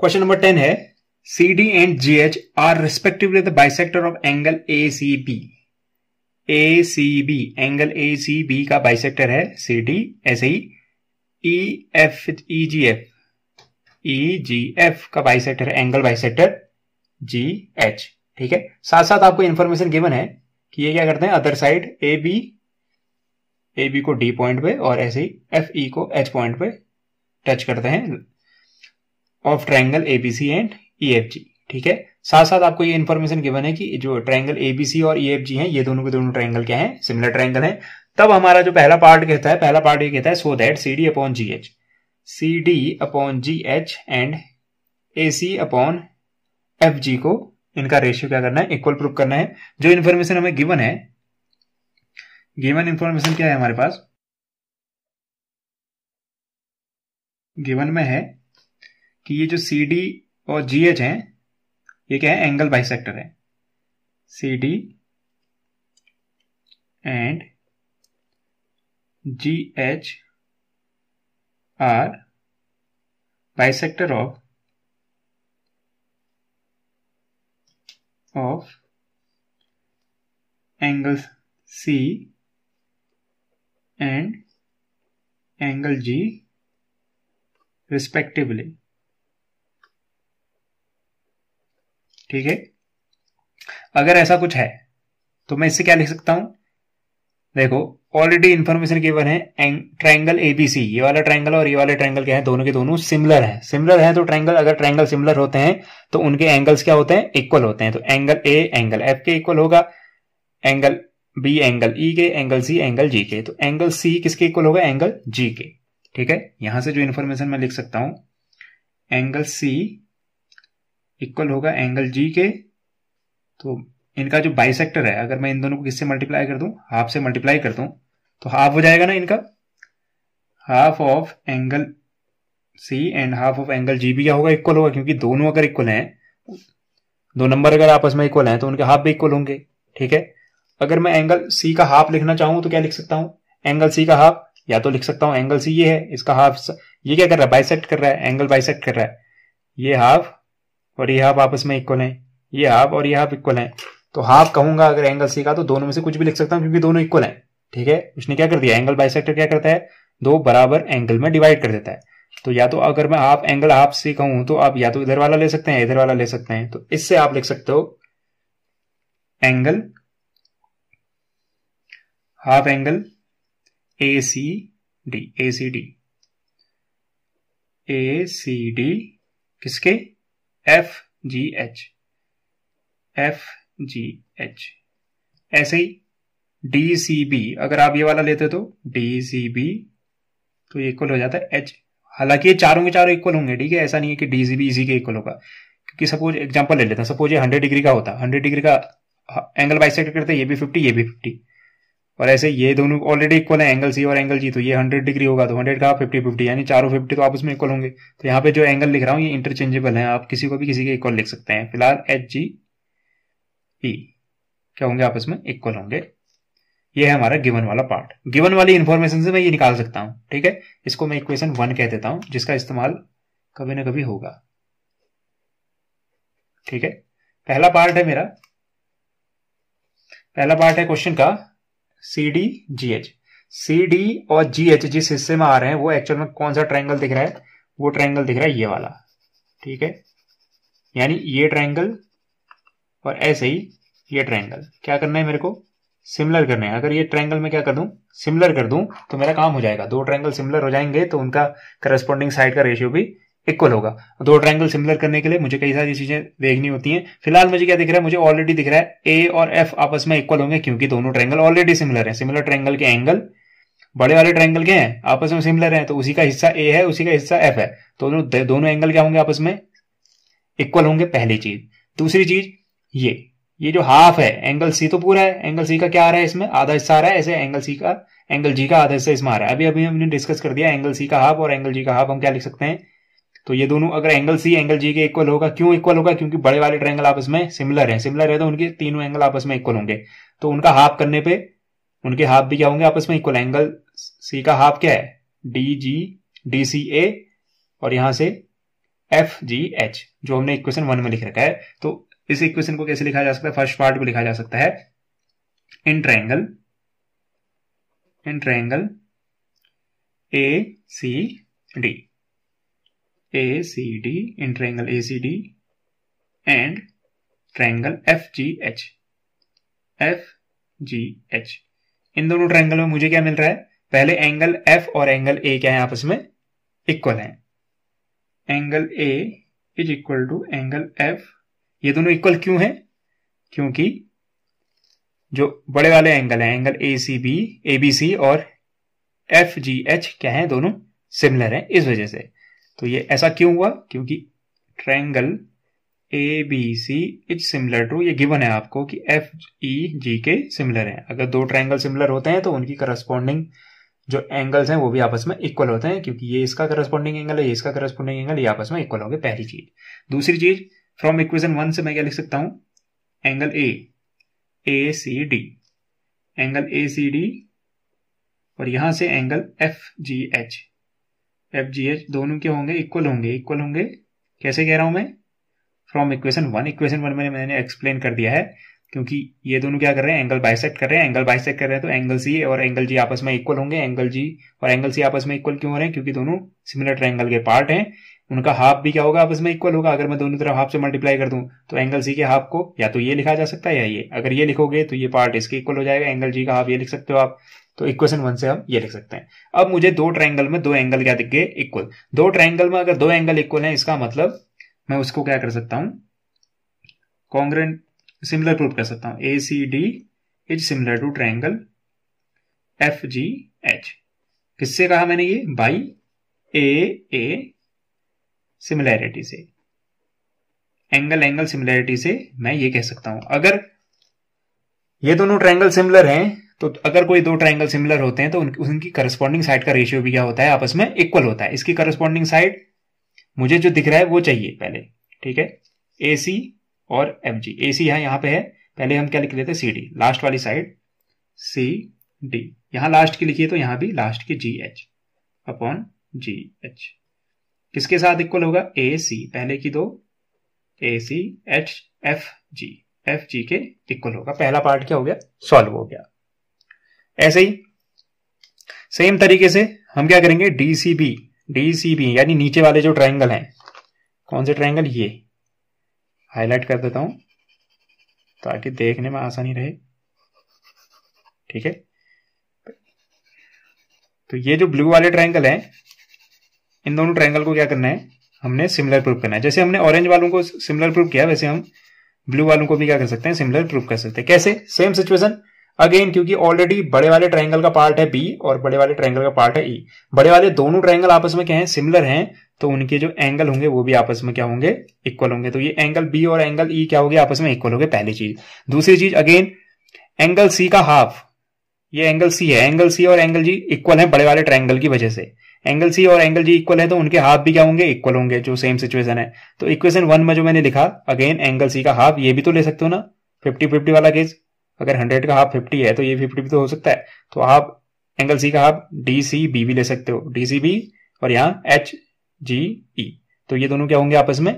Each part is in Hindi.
क्वेश्चन नंबर टेन है C D and G H are respectively the bisector of angle A C B A C B angle A C B का बाइसेक्टर है सी डी ऐसे ही E F E G F E G F का बाइसेक्टर है एंगल बाइसेक्टर जी एच ठीक है साथ साथ आपको इंफॉर्मेशन गिवन है कि ये क्या करते हैं other side A B A B को डी पॉइंट पे और ऐसे ही एफ ई को एच पॉइंट पे टच करते हैं of triangle ABC and EFG ठीक है साथ साथ आपको ये इन्फॉर्मेशन गिवन है कि जो ट्राइंगल एबीसी और ईएफजी e हैं ये दोनों के दोनों ट्राइंगल क्या हैं सिमिलर ट्राइंगल हैं तब हमारा जो पहला पार्ट कहता है पहला पार्ट ये कहता है so that C D upon G H C D upon G H and A C upon F G को इनका रेशियो क्या करना है इक्वल प्रूफ करना है जो इन्फॉर्मेशन हमें गिवन है गिवन इन्फॉर्मेशन क्या है हमारे पास गिवन में है कि ये जो सी डी और जी एच है ये क्या है एंगल बाइसेक्टर है C D and G H are bisector of of angle C and angle G respectively ठीक है अगर ऐसा कुछ है तो मैं इससे क्या लिख सकता हूं देखो ऑलरेडी इंफॉर्मेशन केवल है ट्रायंगल एबीसी ये वाला ट्रायंगल और ये वाले ट्रायंगल क्या है दोनों के दोनों सिमिलर हैं सिमिलर हैं तो ट्रायंगल अगर ट्रायंगल सिमिलर होते हैं तो उनके एंगल्स क्या होते हैं इक्वल होते हैं तो एंगल ए एंगल एफ के इक्वल होगा एंगल बी एंगल ई के एंगल सी एंगल जी के तो एंगल सी किसके इक्वल होगा एंगल जी के ठीक है यहां से जो इन्फॉर्मेशन मैं लिख सकता हूं एंगल सी इक्वल होगा एंगल जी के तो इनका जो बाइसेक्टर है अगर मैं इन दोनों को किससे मल्टीप्लाई कर दूं हाफ से मल्टीप्लाई कर दूं तो हाफ हो जाएगा ना इनका half of angle C and half of angle G भी क्या होगा इक्वल होगा क्योंकि दोनों अगर इक्वल हैं दो नंबर अगर आपस में इक्वल हैं तो उनके हाफ भी इक्वल होंगे ठीक है अगर मैं एंगल सी का हाफ लिखना चाहूं तो क्या लिख सकता हूं एंगल सी का हाफ या तो लिख सकता हूं एंगल सी ये है इसका हाफ ये क्या कर रहा है बाइसेक्ट कर रहा है एंगल बाइसेक्ट कर रहा है ये हाफ और ये हाफ आपस में इक्वल है ये हाफ और ये हाफ इक्वल है तो हाफ कहूंगा अगर एंगल सी का तो दोनों में से कुछ भी लिख सकता हूँ क्योंकि दोनों इक्वल है ठीक है उसने क्या कर दिया एंगल बाइसेक्टर क्या करता है दो बराबर एंगल में डिवाइड कर देता है तो या तो अगर मैं हाफ एंगल हाफ सी कहूं तो आप या तो इधर वाला ले सकते हैं इधर वाला ले सकते हैं तो इससे आप लिख सकते हो angle half angle A C D A C D A C D किसके F G H F G H ऐसे ही डी सी बी अगर आप ये वाला लेते तो डी सी बी तो इक्वल हो जाता है एच हालांकि ये चारों के चारों इक्वल होंगे ठीक है ऐसा नहीं है कि डी सी बी इसी के इक्वल होगा क्योंकि सपोज एग्जांपल ले लेते हैं सपोज ये हंड्रेड डिग्री का होता हंड्रेड डिग्री का एंगल बाइसेक्ट करते ये भी फिफ्टी ये भी फिफ्टी और ऐसे ये दोनों ऑलरेडी इक्वल है एंगल सी और एंगल जी तो ये हंड्रेड डिग्री होगा तो हंड्रेड का फिफ्टी फिफ्टी यानी चारों फिफ्टी तो आपस में इक्वल होंगे तो यहाँ पे जो एंगल लिख रहा हूँ ये इंटरचेंजेबल है आप किसी को भी किसी के इक्वल लिख सकते हैं फिलहाल एच जी पी क्या होंगे आपस में इक्वल होंगे ये है हमारा गिवन वाला पार्ट गिवन वाली इन्फॉर्मेशन से मैं ये निकाल सकता हूँ ठीक है इसको मैं इक्वेशन वन कह देता हूँ जिसका इस्तेमाल कभी ना कभी होगा ठीक है पहला पार्ट है मेरा पहला पार्ट है क्वेश्चन का C D G H C D और जी एच जिस हिस्से में आ रहे हैं वो एक्चुअल में कौन सा ट्रायंगल दिख रहा है वो ट्रायंगल दिख रहा है ये वाला ठीक है यानी ये ट्रायंगल और ऐसे ही ये ट्रायंगल क्या करना है मेरे को सिमिलर करना है अगर ये ट्रायंगल में क्या कर दूं सिमिलर कर दूं तो मेरा काम हो जाएगा दो ट्रायंगल सिमिलर हो जाएंगे तो उनका करस्पॉन्डिंग साइड का रेशियो भी इक्वल होगा दो ट्रायंगल सिमिलर करने के लिए मुझे कई सारी चीजें देखनी होती हैं फिलहाल मुझे क्या दिख रहा है मुझे ऑलरेडी दिख रहा है ए और एफ आपस में इक्वल होंगे क्योंकि दोनों ट्रायंगल ऑलरेडी सिमिलर है सिमिलर ट्रायंगल के एंगल बड़े वाले ट्रायंगल के हैं आपस में सिमिलर है तो उसी का हिस्सा ए है उसी का हिस्सा एफ है तो दोनों दोनों एंगल क्या होंगे आपस में इक्वल होंगे पहली चीज दूसरी चीज ये ये जो हाफ है एंगल सी तो पूरा है एंगल सी का क्या आ रहा है इसमें आधा हिस्सा आ रहा है ऐसे एंगल सी का एंगल जी का आधा हिस्सा इसमें आ रहा है अभी अभी हमने डिस्कस कर दिया एंगल सी का हाफ और एंगल जी का हाफ हम क्या लिख सकते हैं तो ये दोनों अगर एंगल सी एंगल जी के इक्वल होगा क्यों इक्वल होगा क्योंकि बड़े वाले ट्रैंगल आपस में सिमिलर है सिमिलर है तो उनके तीनों एंगल आपस में इक्वल होंगे तो उनका हाफ करने पे उनके हाफ भी क्या होंगे आपस में इक्वल एंगल सी का हाफ क्या है डी जी डी सी ए और यहां से एफ जी एच जो हमने इक्वेशन वन में लिख रखा है तो इस इक्वेशन को कैसे लिखा जा सकता है फर्स्ट पार्ट को लिखा जा सकता है in triangle in triangle A C D ACD in triangle ACD and triangle FGH FGH इन दोनों ट्रैंगल में मुझे क्या मिल रहा है पहले एंगल F और एंगल A क्या है आपस में इक्वल है angle A is equal to angle F ये दोनों इक्वल क्यों है क्योंकि जो बड़े वाले एंगल हैं angle A C B A B C और एफ जी एच क्या है दोनों सिमिलर हैं इस वजह से तो ये ऐसा क्यों हुआ क्योंकि triangle A B C is similar to ये गिवन है आपको कि एफ ई जी के सिमिलर हैं अगर दो ट्रैंगल सिमिलर होते हैं तो उनकी करस्पॉन्डिंग जो एंगल्स हैं वो भी आपस में इक्वल होते हैं क्योंकि ये इसका करस्पॉन्डिंग एंगल है ये इसका करस्पॉन्डिंग एंगल ये आपस में इक्वल होंगे पहली चीज दूसरी चीज फ्रॉम इक्वेशन वन से मैं क्या लिख सकता हूं angle A A C D angle A C D और यहां से angle F G H F G H दोनों के होंगे इक्वल होंगे इक्वल होंगे कैसे कह रहा हूं मैं from equation one equation one मैंने मैंने एक्सप्लेन कर दिया है क्योंकि ये दोनों क्या कर रहे हैं एंगल बाइसेक्ट कर रहे हैं एंगल बाइसेक्ट कर रहे हैं तो एंगल सी और एंगल जी आपस में इक्वल होंगे एंगल जी और एंगल सी आपस में इक्वल क्यों हो रहे हैं क्योंकि दोनों सिमिलर ट्रायंगल के पार्ट हैं उनका हाफ भी क्या होगा आपस में इक्वल होगा अगर मैं दोनों तरफ हाफ से मल्टीप्लाई कर दूं तो एंगल सी के हाफ को या तो ये लिखा जा सकता है या ये अगर ये लिखोगे तो ये पार्ट इसके इक्वल हो जाएगा एंगल जी का हाफ ये लिख सकते हो आप तो इक्वेशन वन से हम ये लिख सकते हैं अब मुझे दो ट्राइंगल में दो एंगल क्या दिख गए इक्वल दो ट्राइंगल में अगर दो एंगल इक्वल है इसका मतलब मैं उसको क्या कर सकता हूं कॉन्ग्रेंट सिमिलर प्रूफ कर सकता हूं A C D is similar to triangle F G H किससे कहा मैंने ये बाई ए ए सिमिलैरिटी से एंगल एंगल सिमिलैरिटी से मैं ये कह सकता हूं अगर ये दोनों ट्राइंगल सिमिलर हैं तो अगर कोई दो ट्राइंगल सिमिलर होते हैं तो उन, उनकी करस्पॉन्डिंग साइड का रेशियो भी क्या होता है आपस में इक्वल होता है इसकी करस्पॉन्डिंग साइड मुझे जो दिख रहा है वो चाहिए पहले ठीक है ए सी और एफ जी ए सी यहां यहां पे है पहले हम क्या लिख लेते हैं सी डी लास्ट वाली साइड सी डी यहां लास्ट की लिखिए तो यहां भी लास्ट की G H upon G H किसके साथ इक्वल होगा ए सी पहले की दो A C H F G F G के इक्वल होगा पहला पार्ट क्या हो गया सॉल्व हो गया ऐसे ही सेम तरीके से हम क्या करेंगे डीसीबी डीसीबी यानी नीचे वाले जो ट्राइंगल हैं कौन से ट्राइंगल ये हाईलाइट कर देता हूं ताकि देखने में आसानी रहे ठीक है तो ये जो ब्लू वाले ट्राइंगल हैं इन दोनों ट्राइंगल को क्या करना है हमने सिमिलर प्रूफ करना है जैसे हमने ऑरेंज वालों को सिमिलर प्रूफ किया वैसे हम ब्लू वालों को भी क्या कर सकते हैं सिमिलर प्रूफ कर सकते हैं कैसे सेम सिचुएशन अगेन क्योंकि ऑलरेडी बड़े वाले ट्रायंगल का पार्ट है बी और बड़े वाले ट्रायंगल का पार्ट है ई e. बड़े वाले दोनों ट्रायंगल आपस में क्या है सिमिलर हैं तो उनके जो एंगल होंगे वो भी आपस में क्या होंगे इक्वल होंगे तो ये एंगल बी और एंगल ई e क्या होगी आपस में इक्वल हो पहली चीज दूसरी चीज अगेन एंगल सी का हाफ ये एंगल सी है एंगल सी और एंगल जी इक्वल है बड़े वाले ट्राइंगल की वजह से एंगल सी और एंगल जी इक्वल है तो उनके हाफ भी क्या होंगे इक्वल होंगे जो सेम सिचुएशन है तो इक्वेशन वन में जो मैंने लिखा अगेन एंगल सी का हाफ ये भी तो ले सकते हो ना फिफ्टी फिफ्टी वाला केस अगर हंड्रेड का हाफ फिफ्टी है तो ये फिफ्टी भी तो हो सकता है तो आप एंगल सी का हाफ डी सी बी भी ले सकते हो डी सी बी और यहाँ एच जी ई तो ये दोनों क्या होंगे आपस में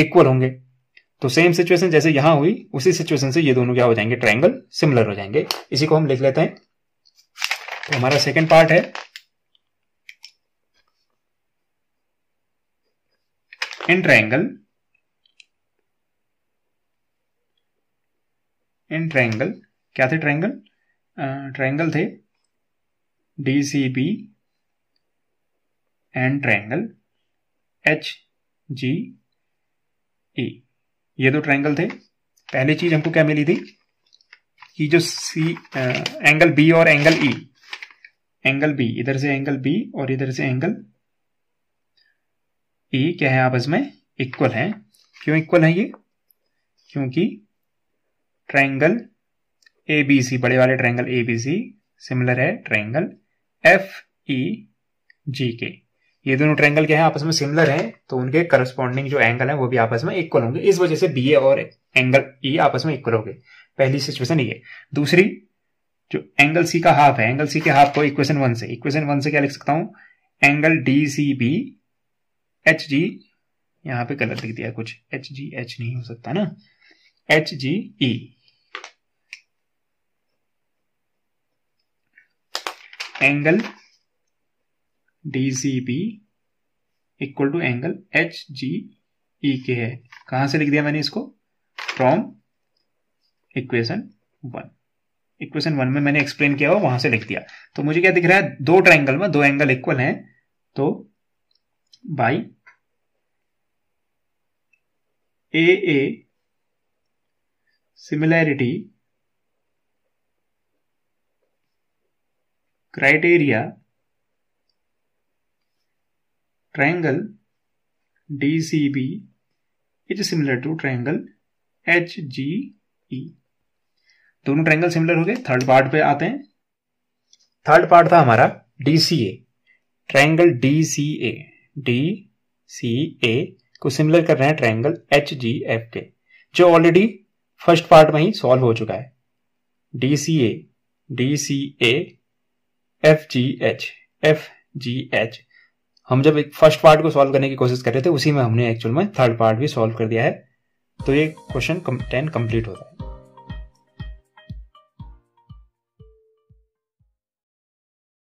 इक्वल होंगे तो सेम सिचुएशन जैसे यहां हुई उसी सिचुएशन से ये दोनों क्या हो जाएंगे ट्राइंगल सिमिलर हो जाएंगे इसी को हम लिख लेते हैं तो हमारा सेकेंड पार्ट है इन ट्राइंगल इन ट्रायंगल क्या थे ट्रायंगल ट्रायंगल थे D C B and triangle H G A ये दो ट्रायंगल थे पहली चीज हमको क्या मिली थी कि जो सी एंगल बी और एंगल ई एंगल बी इधर से एंगल बी और इधर से एंगल ई e, क्या है आपस में इक्वल हैं क्यों इक्वल है ये क्योंकि ट्रायंगल ए बी सी बड़े वाले triangle A B C similar है ट्रायंगल एफ ई जी के ये दोनों ट्रायंगल क्या है आपस में सिमिलर हैं तो उनके करस्पॉन्डिंग जो एंगल है वो भी आपस में इक्वल होंगे इस वजह से बी ए और एंगल ई e आपस में इक्वल होंगे पहली सिचुएशन ये दूसरी जो एंगल सी का हाफ है एंगल सी के हाफ को इक्वेशन वन से इक्वेशन वन से क्या लिख सकता हूं angle D C B H G यहां पर गलत लिख दिया कुछ एच जी एच नहीं हो सकता ना H G E angle D G B equal to angle H G E के है कहां से लिख दिया मैंने इसको from equation one equation one में मैंने एक्सप्लेन किया हुआ वहां से लिख दिया तो मुझे क्या दिख रहा है दो ट्राइंगल में दो एंगल इक्वल हैं तो by A A similarity criteria triangle DCB is similar to triangle HGE दोनों ट्रैंगल सिमिलर हो गए थर्ड पार्ट पे आते हैं थर्ड पार्ट था हमारा DCA ट्रायंगल DCA DCA को सिमिलर कर रहे हैं जी HGF के जो ऑलरेडी फर्स्ट पार्ट में ही सॉल्व हो चुका है DCA DCA F G H F G H हम जब एक फर्स्ट पार्ट को सॉल्व करने की कोशिश कर रहे थे उसी में हमने एक्चुअल में थर्ड पार्ट भी सॉल्व कर दिया है तो ये क्वेश्चन टेन कंप्लीट होता है